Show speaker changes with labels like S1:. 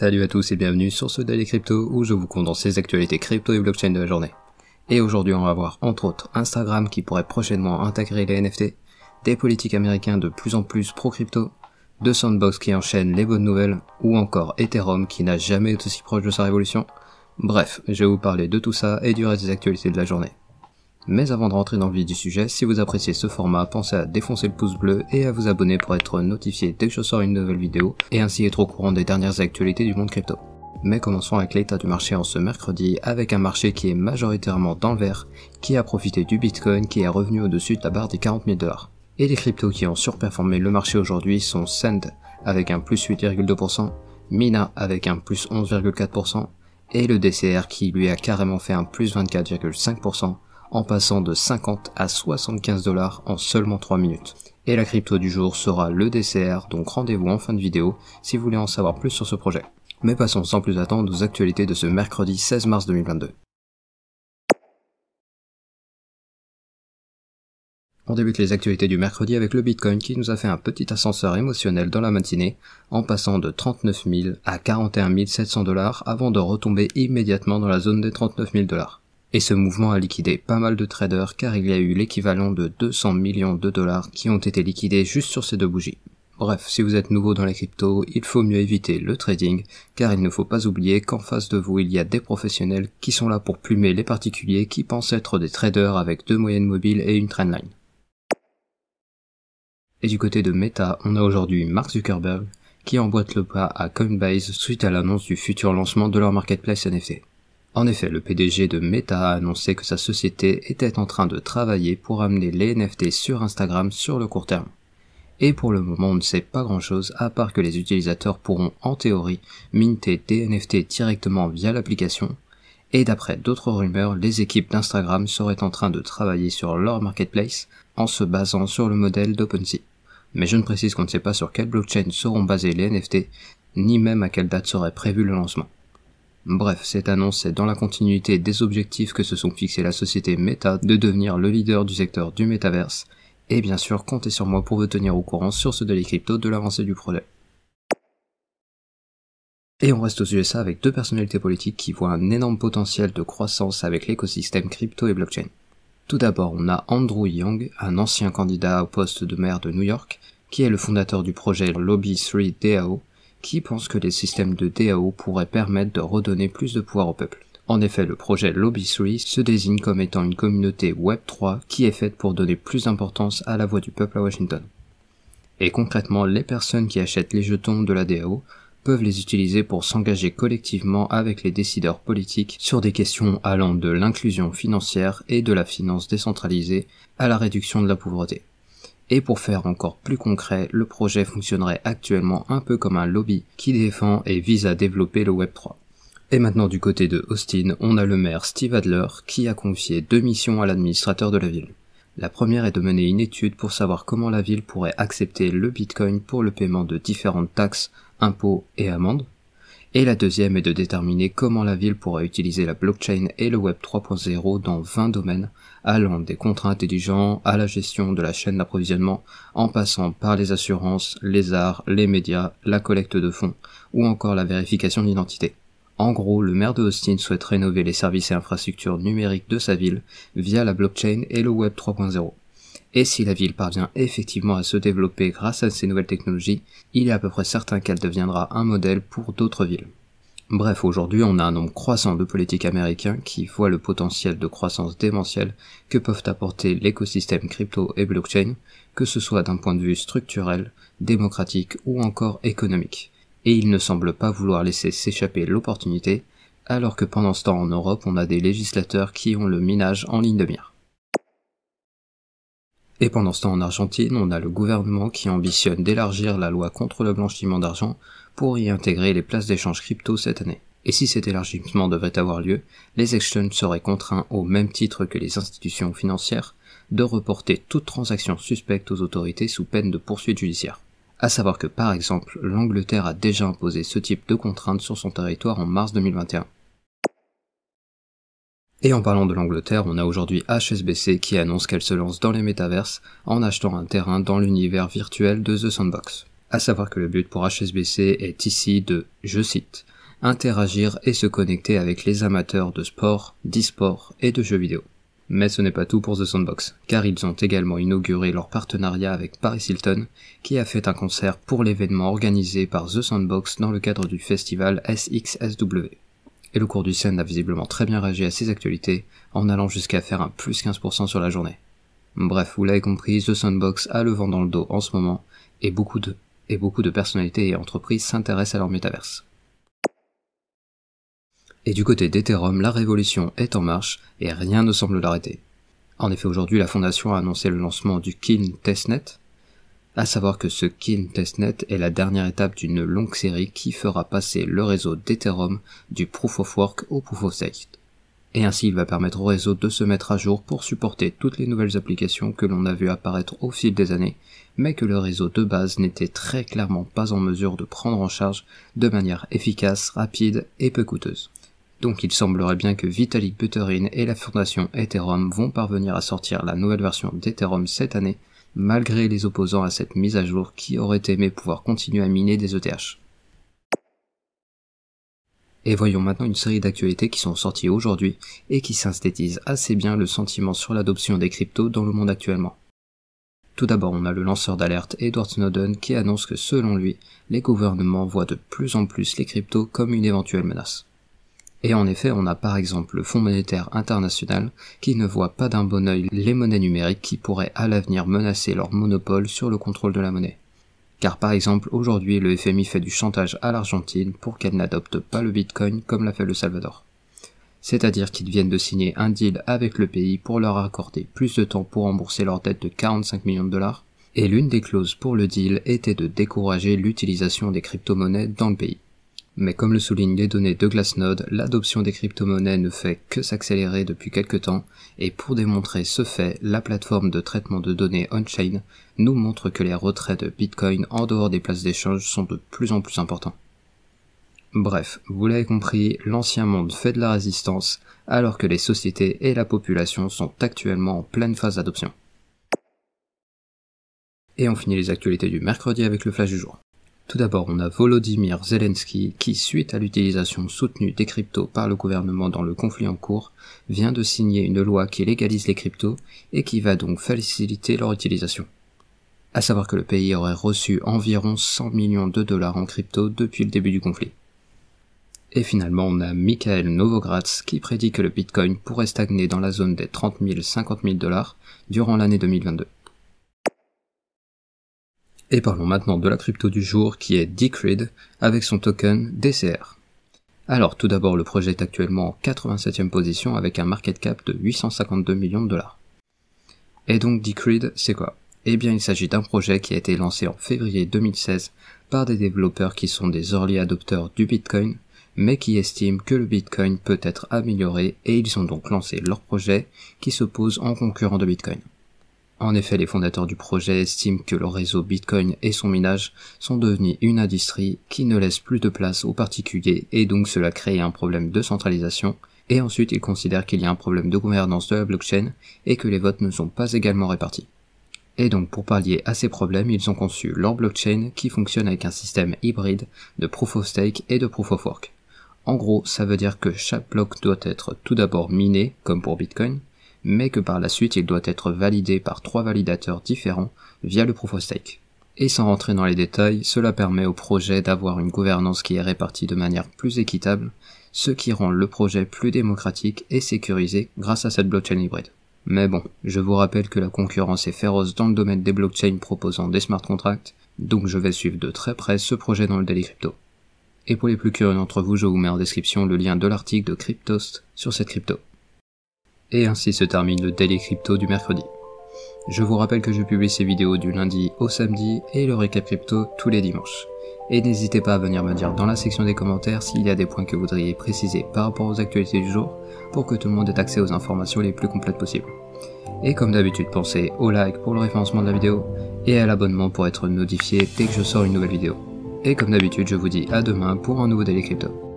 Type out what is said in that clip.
S1: Salut à tous et bienvenue sur ce Daily Crypto où je vous condense les actualités crypto et blockchain de la journée. Et aujourd'hui on va voir entre autres Instagram qui pourrait prochainement intégrer les NFT, des politiques américains de plus en plus pro-crypto, de Sandbox qui enchaîne les bonnes nouvelles, ou encore Ethereum qui n'a jamais été aussi proche de sa révolution. Bref, je vais vous parler de tout ça et du reste des actualités de la journée. Mais avant de rentrer dans le vif du sujet, si vous appréciez ce format, pensez à défoncer le pouce bleu et à vous abonner pour être notifié dès que je sors une nouvelle vidéo et ainsi être au courant des dernières actualités du monde crypto. Mais commençons avec l'état du marché en ce mercredi avec un marché qui est majoritairement dans le vert, qui a profité du Bitcoin qui est revenu au-dessus de la barre des 40 000 dollars. Et les cryptos qui ont surperformé le marché aujourd'hui sont Send avec un plus 8,2%, Mina avec un plus 11,4% et le DCR qui lui a carrément fait un plus 24,5% en passant de 50 à 75 dollars en seulement 3 minutes. Et la crypto du jour sera le DCR, donc rendez-vous en fin de vidéo si vous voulez en savoir plus sur ce projet. Mais passons sans plus attendre aux actualités de ce mercredi 16 mars 2022. On débute les actualités du mercredi avec le Bitcoin qui nous a fait un petit ascenseur émotionnel dans la matinée en passant de 39 000 à 41 700 dollars avant de retomber immédiatement dans la zone des 39 000 dollars. Et ce mouvement a liquidé pas mal de traders car il y a eu l'équivalent de 200 millions de dollars qui ont été liquidés juste sur ces deux bougies. Bref, si vous êtes nouveau dans les cryptos, il faut mieux éviter le trading, car il ne faut pas oublier qu'en face de vous il y a des professionnels qui sont là pour plumer les particuliers qui pensent être des traders avec deux moyennes mobiles et une trendline. Et du côté de Meta, on a aujourd'hui Mark Zuckerberg qui emboîte le pas à Coinbase suite à l'annonce du futur lancement de leur marketplace NFT. En effet, le PDG de Meta a annoncé que sa société était en train de travailler pour amener les NFT sur Instagram sur le court terme. Et pour le moment, on ne sait pas grand-chose à part que les utilisateurs pourront en théorie minter des NFT directement via l'application. Et d'après d'autres rumeurs, les équipes d'Instagram seraient en train de travailler sur leur marketplace en se basant sur le modèle d'OpenSea. Mais je ne précise qu'on ne sait pas sur quelle blockchain seront basés les NFT, ni même à quelle date serait prévu le lancement. Bref, cette annonce est dans la continuité des objectifs que se sont fixés la société Meta de devenir le leader du secteur du métaverse. Et bien sûr, comptez sur moi pour vous tenir au courant sur ce délai Crypto de l'avancée du projet. Et on reste aux USA avec deux personnalités politiques qui voient un énorme potentiel de croissance avec l'écosystème crypto et blockchain. Tout d'abord, on a Andrew Young, un ancien candidat au poste de maire de New York, qui est le fondateur du projet Lobby 3 DAO, qui pense que les systèmes de DAO pourraient permettre de redonner plus de pouvoir au peuple. En effet, le projet Lobby3 se désigne comme étant une communauté Web3 qui est faite pour donner plus d'importance à la voix du peuple à Washington. Et concrètement, les personnes qui achètent les jetons de la DAO peuvent les utiliser pour s'engager collectivement avec les décideurs politiques sur des questions allant de l'inclusion financière et de la finance décentralisée à la réduction de la pauvreté. Et pour faire encore plus concret, le projet fonctionnerait actuellement un peu comme un lobby qui défend et vise à développer le Web3. Et maintenant du côté de Austin, on a le maire Steve Adler qui a confié deux missions à l'administrateur de la ville. La première est de mener une étude pour savoir comment la ville pourrait accepter le Bitcoin pour le paiement de différentes taxes, impôts et amendes et la deuxième est de déterminer comment la ville pourra utiliser la blockchain et le Web 3.0 dans 20 domaines, allant des contrats intelligents à la gestion de la chaîne d'approvisionnement, en passant par les assurances, les arts, les médias, la collecte de fonds, ou encore la vérification d'identité. En gros, le maire de Austin souhaite rénover les services et infrastructures numériques de sa ville via la blockchain et le Web 3.0 et si la ville parvient effectivement à se développer grâce à ces nouvelles technologies, il est à peu près certain qu'elle deviendra un modèle pour d'autres villes. Bref, aujourd'hui, on a un nombre croissant de politiques américains qui voient le potentiel de croissance démentielle que peuvent apporter l'écosystème crypto et blockchain, que ce soit d'un point de vue structurel, démocratique ou encore économique. Et ils ne semblent pas vouloir laisser s'échapper l'opportunité, alors que pendant ce temps en Europe, on a des législateurs qui ont le minage en ligne de mire. Et pendant ce temps en Argentine, on a le gouvernement qui ambitionne d'élargir la loi contre le blanchiment d'argent pour y intégrer les places d'échange crypto cette année. Et si cet élargissement devait avoir lieu, les exchanges seraient contraints au même titre que les institutions financières de reporter toute transaction suspecte aux autorités sous peine de poursuite judiciaire. À savoir que par exemple, l'Angleterre a déjà imposé ce type de contraintes sur son territoire en mars 2021. Et en parlant de l'Angleterre, on a aujourd'hui HSBC qui annonce qu'elle se lance dans les métaverses en achetant un terrain dans l'univers virtuel de The Sandbox. À savoir que le but pour HSBC est ici de, je cite, interagir et se connecter avec les amateurs de sport, d'e-sport et de jeux vidéo. Mais ce n'est pas tout pour The Sandbox, car ils ont également inauguré leur partenariat avec Paris Hilton, qui a fait un concert pour l'événement organisé par The Sandbox dans le cadre du festival SXSW et le cours du Sen a visiblement très bien réagi à ces actualités en allant jusqu'à faire un plus 15% sur la journée. Bref, vous l'avez compris, The Sandbox a le vent dans le dos en ce moment et beaucoup de, et beaucoup de personnalités et entreprises s'intéressent à leur métaverse. Et du côté d'Ethereum, la révolution est en marche et rien ne semble l'arrêter. En effet, aujourd'hui, la fondation a annoncé le lancement du Kin Testnet, à savoir que ce Kin Testnet est la dernière étape d'une longue série qui fera passer le réseau d'Ethereum du Proof of Work au Proof of Stake. Et ainsi il va permettre au réseau de se mettre à jour pour supporter toutes les nouvelles applications que l'on a vu apparaître au fil des années, mais que le réseau de base n'était très clairement pas en mesure de prendre en charge de manière efficace, rapide et peu coûteuse. Donc il semblerait bien que Vitalik Buterin et la fondation Ethereum vont parvenir à sortir la nouvelle version d'Ethereum cette année malgré les opposants à cette mise à jour qui auraient aimé pouvoir continuer à miner des ETH. Et voyons maintenant une série d'actualités qui sont sorties aujourd'hui et qui synthétisent assez bien le sentiment sur l'adoption des cryptos dans le monde actuellement. Tout d'abord, on a le lanceur d'alerte Edward Snowden qui annonce que selon lui, les gouvernements voient de plus en plus les cryptos comme une éventuelle menace. Et en effet, on a par exemple le Fonds monétaire international qui ne voit pas d'un bon oeil les monnaies numériques qui pourraient à l'avenir menacer leur monopole sur le contrôle de la monnaie. Car par exemple, aujourd'hui, le FMI fait du chantage à l'Argentine pour qu'elle n'adopte pas le Bitcoin comme l'a fait le Salvador. C'est-à-dire qu'ils viennent de signer un deal avec le pays pour leur accorder plus de temps pour rembourser leur dette de 45 millions de dollars, et l'une des clauses pour le deal était de décourager l'utilisation des crypto-monnaies dans le pays mais comme le soulignent les données de Glassnode, l'adoption des crypto-monnaies ne fait que s'accélérer depuis quelques temps, et pour démontrer ce fait, la plateforme de traitement de données on-chain nous montre que les retraits de Bitcoin en dehors des places d'échange sont de plus en plus importants. Bref, vous l'avez compris, l'ancien monde fait de la résistance, alors que les sociétés et la population sont actuellement en pleine phase d'adoption. Et on finit les actualités du mercredi avec le flash du jour. Tout d'abord, on a Volodymyr Zelensky qui, suite à l'utilisation soutenue des cryptos par le gouvernement dans le conflit en cours, vient de signer une loi qui légalise les cryptos et qui va donc faciliter leur utilisation. À savoir que le pays aurait reçu environ 100 millions de dollars en crypto depuis le début du conflit. Et finalement, on a Michael Novogratz qui prédit que le Bitcoin pourrait stagner dans la zone des 30 000-50 000 dollars durant l'année 2022. Et parlons maintenant de la crypto du jour qui est Decred avec son token DCR. Alors tout d'abord le projet est actuellement en 87e position avec un market cap de 852 millions de dollars. Et donc Decred c'est quoi Eh bien il s'agit d'un projet qui a été lancé en février 2016 par des développeurs qui sont des early adopteurs du Bitcoin mais qui estiment que le Bitcoin peut être amélioré et ils ont donc lancé leur projet qui se pose en concurrent de Bitcoin. En effet, les fondateurs du projet estiment que le réseau Bitcoin et son minage sont devenus une industrie qui ne laisse plus de place aux particuliers et donc cela crée un problème de centralisation. Et ensuite, ils considèrent qu'il y a un problème de gouvernance de la blockchain et que les votes ne sont pas également répartis. Et donc pour pallier à ces problèmes, ils ont conçu leur blockchain qui fonctionne avec un système hybride de proof of stake et de proof of work. En gros, ça veut dire que chaque bloc doit être tout d'abord miné, comme pour Bitcoin, mais que par la suite il doit être validé par trois validateurs différents via le proof of stake. Et sans rentrer dans les détails, cela permet au projet d'avoir une gouvernance qui est répartie de manière plus équitable, ce qui rend le projet plus démocratique et sécurisé grâce à cette blockchain hybride. Mais bon, je vous rappelle que la concurrence est féroce dans le domaine des blockchains proposant des smart contracts, donc je vais suivre de très près ce projet dans le Daily Crypto. Et pour les plus curieux d'entre vous, je vous mets en description le lien de l'article de Cryptost sur cette crypto. Et ainsi se termine le Daily Crypto du mercredi. Je vous rappelle que je publie ces vidéos du lundi au samedi et le récap crypto tous les dimanches. Et n'hésitez pas à venir me dire dans la section des commentaires s'il y a des points que vous voudriez préciser par rapport aux actualités du jour pour que tout le monde ait accès aux informations les plus complètes possibles. Et comme d'habitude, pensez au like pour le référencement de la vidéo et à l'abonnement pour être notifié dès que je sors une nouvelle vidéo. Et comme d'habitude, je vous dis à demain pour un nouveau Daily Crypto.